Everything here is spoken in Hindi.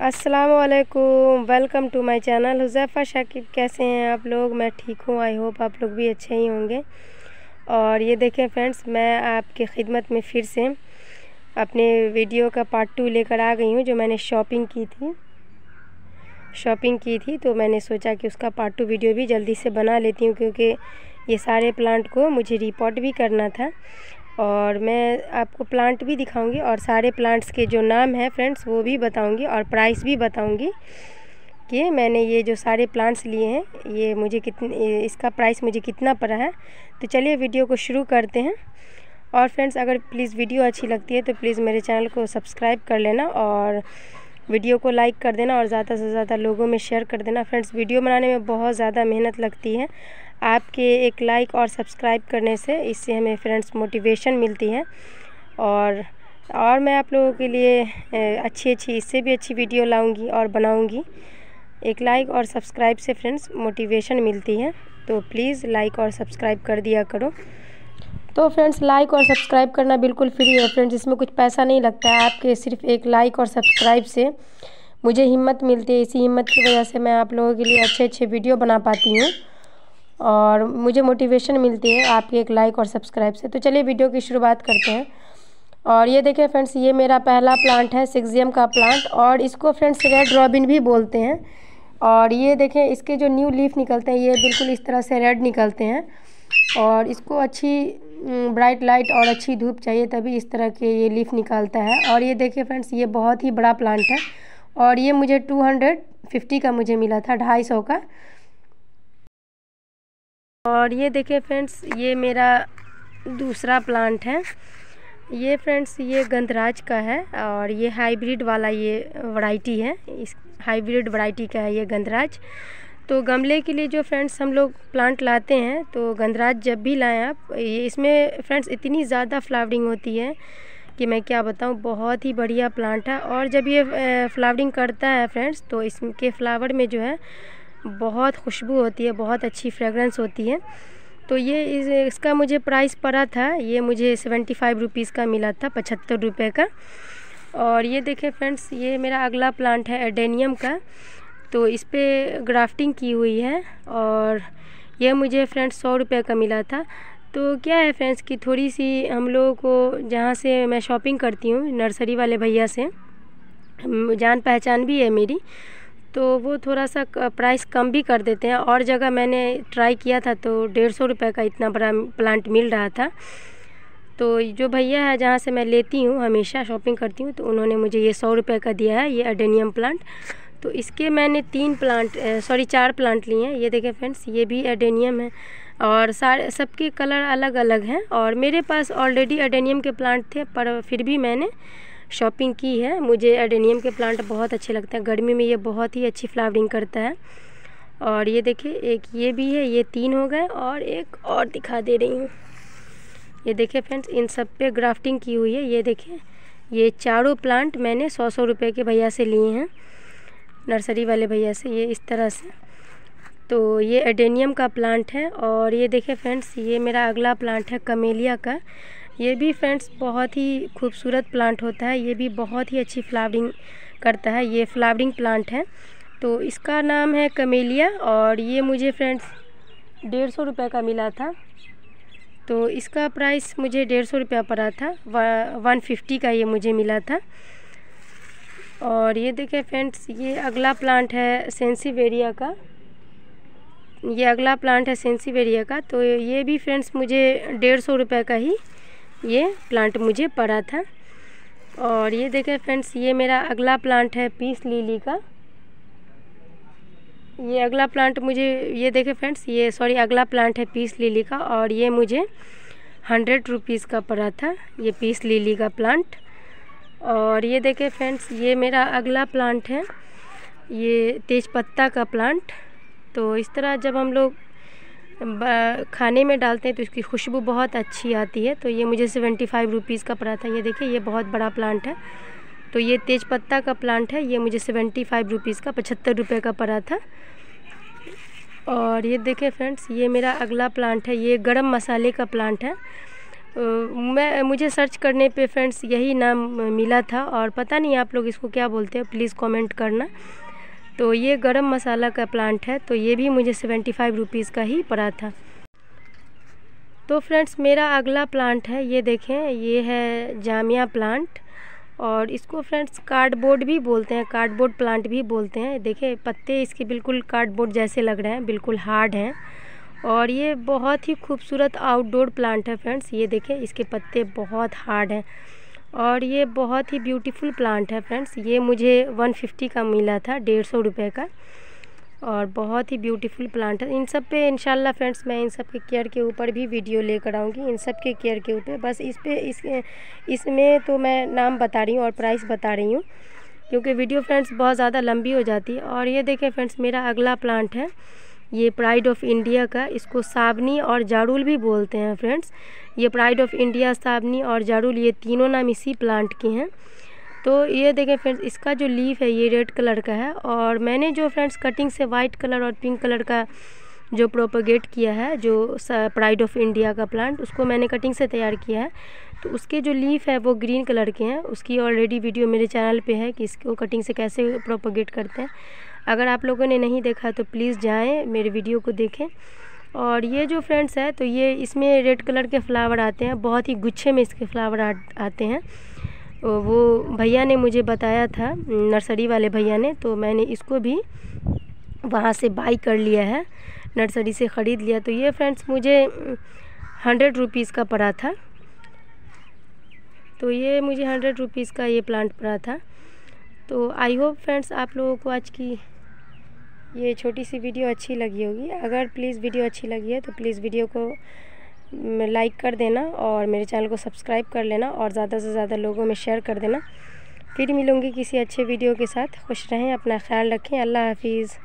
वालेकुम welcome to my channel Huzaifa Shakib कैसे हैं आप लोग मैं ठीक हूँ आई होप आप लोग भी अच्छे ही होंगे और ये देखें फ्रेंड्स मैं आपकी खिदमत में फिर से अपने वीडियो का पार्ट टू लेकर आ गई हूँ जो मैंने शॉपिंग की थी शॉपिंग की थी तो मैंने सोचा कि उसका पार्ट टू वीडियो भी जल्दी से बना लेती हूँ क्योंकि ये सारे प्लांट को मुझे रिपोर्ट भी करना था और मैं आपको प्लांट भी दिखाऊंगी और सारे प्लांट्स के जो नाम हैं फ्रेंड्स वो भी बताऊंगी और प्राइस भी बताऊंगी कि मैंने ये जो सारे प्लांट्स लिए हैं ये मुझे कितने इसका प्राइस मुझे कितना पड़ा है तो चलिए वीडियो को शुरू करते हैं और फ्रेंड्स अगर प्लीज़ वीडियो अच्छी लगती है तो प्लीज़ मेरे चैनल को सब्सक्राइब कर लेना और वीडियो को लाइक कर देना और ज़्यादा से ज़्यादा लोगों में शेयर कर देना फ्रेंड्स वीडियो बनाने में बहुत ज़्यादा मेहनत लगती है आपके एक लाइक और सब्सक्राइब करने से इससे हमें फ्रेंड्स मोटिवेशन मिलती है और और मैं आप लोगों के लिए अच्छी अच्छी इससे भी अच्छी वीडियो लाऊंगी और बनाऊंगी एक लाइक और सब्सक्राइब से फ्रेंड्स मोटिवेशन मिलती है तो प्लीज़ लाइक और सब्सक्राइब कर दिया करो तो फ्रेंड्स लाइक और सब्सक्राइब करना बिल्कुल फ्री है फ्रेंड्स इसमें कुछ पैसा नहीं लगता है आपके सिर्फ एक लाइक और सब्सक्राइब से मुझे हिम्मत मिलती है इसी हिम्मत की वजह से मैं आप लोगों के लिए अच्छे अच्छे वीडियो बना पाती हूँ और मुझे मोटिवेशन मिलती है आपके एक लाइक और सब्सक्राइब से तो चलिए वीडियो की शुरुआत करते हैं और ये देखें फ्रेंड्स ये मेरा पहला प्लांट है सिक्स का प्लांट और इसको फ्रेंड्स रेड रॉबिन भी बोलते हैं और ये देखें इसके जो न्यू लीफ निकलते हैं ये बिल्कुल इस तरह से रेड निकलते हैं और इसको अच्छी ब्राइट लाइट और अच्छी धूप चाहिए तभी इस तरह के ये लीफ निकालता है और ये देखिए फ्रेंड्स ये बहुत ही बड़ा प्लांट है और ये मुझे 250 का मुझे मिला था ढाई सौ का और ये देखें फ्रेंड्स ये मेरा दूसरा प्लांट है ये फ्रेंड्स ये गंधराज का है और ये हाइब्रिड वाला ये वैरायटी है इस हाइब्रिड वैरायटी का है ये गंधराज तो गमले के लिए जो फ्रेंड्स हम लोग प्लांट लाते हैं तो गंधराज जब भी लाएं आप ये इसमें फ्रेंड्स इतनी ज़्यादा फ्लावरिंग होती है कि मैं क्या बताऊँ बहुत ही बढ़िया प्लांट है और जब ये फ्लावरिंग करता है फ्रेंड्स तो इसके फ्लावर में जो है बहुत खुशबू होती है बहुत अच्छी फ्रेगरेंस होती है तो ये इस, इसका मुझे प्राइस पड़ा था ये मुझे सेवेंटी फाइव रुपीज़ का मिला था पचहत्तर रुपये का और ये देखें फ्रेंड्स ये मेरा अगला प्लांट है एडेनियम का तो इस पर ग्राफ्टिंग की हुई है और यह मुझे फ्रेंड्स सौ रुपये का मिला था तो क्या है फ्रेंड्स कि थोड़ी सी हम लोगों को जहाँ से मैं शॉपिंग करती हूँ नर्सरी वाले भैया से जान पहचान भी है मेरी तो वो थोड़ा सा प्राइस कम भी कर देते हैं और जगह मैंने ट्राई किया था तो डेढ़ सौ रुपये का इतना बड़ा प्लांट मिल रहा था तो जो भैया है जहाँ से मैं लेती हूँ हमेशा शॉपिंग करती हूँ तो उन्होंने मुझे ये सौ रुपये का दिया है ये एडेनियम प्लांट तो इसके मैंने तीन प्लांट सॉरी चार प्लांट लिए हैं ये देखें फ्रेंड्स ये भी एडेनियम है और सारे सबके कलर अलग अलग हैं और मेरे पास ऑलरेडी एडेनियम के प्लांट थे पर फिर भी मैंने शॉपिंग की है मुझे एडेनियम के प्लांट बहुत अच्छे लगते हैं गर्मी में ये बहुत ही अच्छी फ्लावरिंग करता है और ये देखिए एक ये भी है ये तीन हो गए और एक और दिखा दे रही हूँ ये देखिए फ्रेंड्स इन सब पे ग्राफ्टिंग की हुई है ये देखिए ये चारों प्लांट मैंने सौ सौ रुपये के भैया से लिए हैं नर्सरी वाले भैया से ये इस तरह से तो ये एडेनियम का प्लांट है और ये देखिए फ्रेंड्स ये मेरा अगला प्लांट है कमेलिया का ये भी फ्रेंड्स बहुत ही खूबसूरत प्लांट होता है ये भी बहुत ही अच्छी फ्लावरिंग करता है ये फ्लावरिंग प्लांट है तो इसका नाम है कमेलिया और ये मुझे फ्रेंड्स डेढ़ सौ रुपये का मिला था तो इसका प्राइस मुझे डेढ़ सौ रुपया पड़ा था वन फिफ्टी का ये मुझे मिला था और ये देखें फ्रेंड्स ये अगला प्लांट है सेंसीवेरिया का ये अगला प्लांट है सेंसीवेरिया का तो ये भी फ्रेंड्स मुझे डेढ़ सौ रुपये का ही ये प्लांट मुझे पड़ा था और ये देखें फ्रेंड्स ये मेरा अगला प्लांट है पीस लीली का ये अगला प्लांट मुझे ये देखें फ्रेंड्स ये सॉरी अगला प्लांट है पीस लीली का और ये मुझे हंड्रेड रुपीज़ का पड़ा था ये पीस लीली का प्लांट और ये देखें फ्रेंड्स ये मेरा अगला प्लांट है ये पत्ता का प्लांट तो इस तरह जब हम लोग खाने में डालते हैं तो इसकी खुशबू बहुत अच्छी आती है तो ये मुझे सेवेंटी फाइव रुपीज़ का पड़ा था ये देखिए ये बहुत बड़ा प्लांट है तो ये तेज पत्ता का प्लांट है ये मुझे सेवेंटी फाइव रुपीज़ का पचहत्तर रुपये का पड़ा था और ये देखें फ्रेंड्स ये मेरा अगला प्लांट है ये गर्म मसाले का प्लांट है मैं मुझे सर्च करने पे फ्रेंड्स यही नाम मिला था और पता नहीं आप लोग इसको क्या बोलते हैं प्लीज़ कमेंट करना तो ये गरम मसाला का प्लांट है तो ये भी मुझे सेवेंटी फाइव रुपीज़ का ही पड़ा था तो फ्रेंड्स मेरा अगला प्लांट है ये देखें ये है जामिया प्लांट और इसको फ्रेंड्स कार्डबोर्ड भी बोलते हैं कार्डबोर्ड प्लांट भी बोलते हैं देखें पत्ते इसके बिल्कुल कार्डबोर्ड जैसे लग रहे हैं बिल्कुल हार्ड हैं और ये बहुत ही खूबसूरत आउटडोर प्लांट है फ्रेंड्स ये देखें इसके पत्ते बहुत हार्ड हैं और ये बहुत ही ब्यूटीफुल प्लांट है फ्रेंड्स ये मुझे 150 का मिला था डेढ़ सौ रुपये का और बहुत ही ब्यूटीफुल प्लांट है इन सब पे इनशाला फ्रेंड्स मैं इन सब के केयर के ऊपर भी वीडियो लेकर आऊँगी इन सब के केयर के ऊपर बस इस पे इस इसमें तो मैं नाम बता रही हूँ और प्राइस बता रही हूँ क्योंकि वीडियो फ्रेंड्स बहुत ज़्यादा लंबी हो जाती है और ये देखें फ्रेंड्स मेरा अगला प्लांट है ये प्राइड ऑफ इंडिया का इसको साबनी और जारुल भी बोलते हैं फ्रेंड्स ये प्राइड ऑफ इंडिया साबनी और जारुल ये तीनों नाम इसी प्लांट के हैं तो ये देखें फ्रेंड्स इसका जो लीफ है ये रेड कलर का है और मैंने जो फ्रेंड्स कटिंग से वाइट कलर और पिंक कलर का जो प्रोपोगेट किया है जो प्राइड ऑफ इंडिया का प्लांट उसको मैंने कटिंग से तैयार किया है तो उसके जो लीफ है वो ग्रीन कलर के हैं उसकी ऑलरेडी वीडियो मेरे चैनल पे है कि इसको कटिंग से कैसे प्रोपोगेट करते हैं अगर आप लोगों ने नहीं देखा तो प्लीज़ जाएँ मेरे वीडियो को देखें और ये जो फ्रेंड्स है तो ये इसमें रेड कलर के फ्लावर आते हैं बहुत ही गुच्छे में इसके फ्लावर आ, आते हैं तो वो भैया ने मुझे बताया था नर्सरी वाले भैया ने तो मैंने इसको भी वहाँ से बाई कर लिया है नर्सरी से ख़रीद लिया तो ये फ्रेंड्स मुझे हंड्रेड रुपीज़ का पड़ा था तो ये मुझे हंड्रेड रुपीज़ का ये प्लांट पड़ा था तो आई होप फ्रेंड्स आप लोगों को आज की ये छोटी सी वीडियो अच्छी लगी होगी अगर प्लीज़ वीडियो अच्छी लगी है तो प्लीज़ वीडियो को लाइक कर देना और मेरे चैनल को सब्सक्राइब कर लेना और ज़्यादा से ज़्यादा लोगों में शेयर कर देना फिर मिलूँगी किसी अच्छे वीडियो के साथ खुश रहें अपना ख्याल रखें अल्लाह हाफिज़